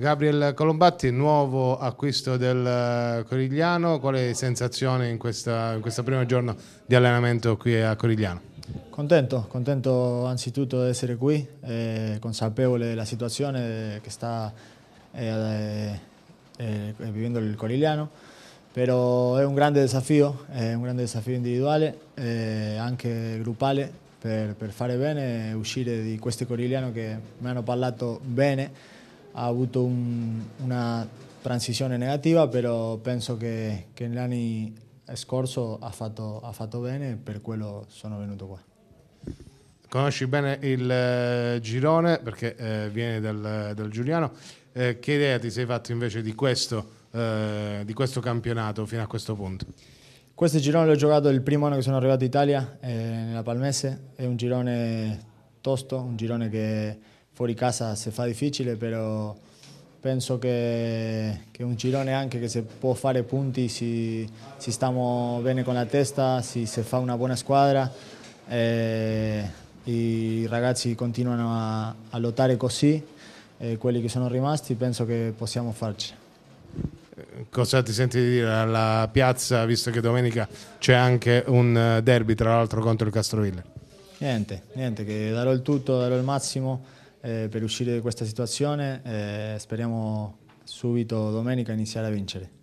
Gabriel Colombatti, nuovo acquisto del eh, Corigliano, quale sensazione in, questa, in questo primo giorno di allenamento qui a Corigliano? Contento, contento anzitutto di essere qui, eh, consapevole della situazione che sta eh, eh, eh vivendo il Corigliano, però è un grande desafio, è un grande desafio individuale, eh, anche gruppale, per, per fare bene, e uscire di questi Corigliano che mi hanno parlato bene ha avuto un, una transizione negativa, però penso che, che nell'anno scorso ha fatto, ha fatto bene e per quello sono venuto qua. Conosci bene il eh, girone perché eh, viene dal, dal Giuliano. Eh, che idea ti sei fatto invece di questo, eh, di questo campionato fino a questo punto? Questo girone l'ho giocato il primo anno che sono arrivato in Italia, eh, nella Palmese. È un girone tosto, un girone che fuori casa si fa difficile, però penso che, che un girone anche che si può fare punti se, se stiamo bene con la testa, se si fa una buona squadra. Eh, I ragazzi continuano a, a lottare così, eh, quelli che sono rimasti penso che possiamo farci. Cosa ti senti di dire alla piazza, visto che domenica c'è anche un eh, derby, tra l'altro, contro il Castroville? Niente, niente, che darò il tutto, darò il massimo eh, per uscire da questa situazione e eh, speriamo subito domenica iniziare a vincere.